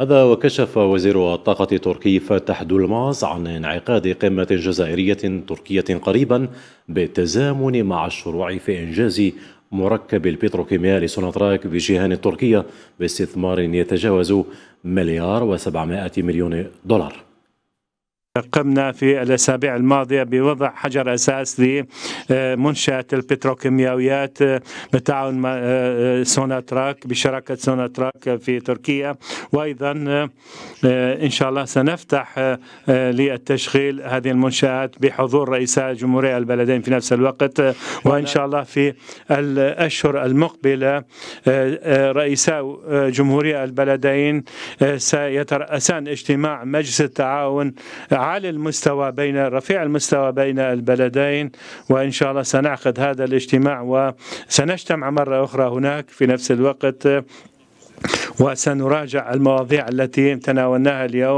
هذا وكشف وزير الطاقة التركي فاتح دولماز عن انعقاد قمة جزائرية تركية قريبا بالتزامن مع الشروع في إنجاز مركب البتروكيماوي لسوناتراك جهان التركية باستثمار يتجاوز مليار و700 مليون دولار قمنا في الأسابيع الماضية بوضع حجر أساس لمنشأة البتروكيماويات بتعاون آه، آه، سوناتراك بشراكة سوناتراك في تركيا وأيضا آه، آه، إن شاء الله سنفتح آه، آه، للتشغيل هذه المنشآت بحضور رئيساء جمهورية البلدين في نفس الوقت وإن شاء الله في الأشهر المقبلة رئيساء جمهورية البلدين سيترأسان اجتماع مجلس التعاون عالي المستوى بين رفيع المستوى بين البلدين وإن شاء الله سنعقد هذا الاجتماع وسنجتمع مرة أخرى هناك في نفس الوقت وسنراجع المواضيع التي تناولناها اليوم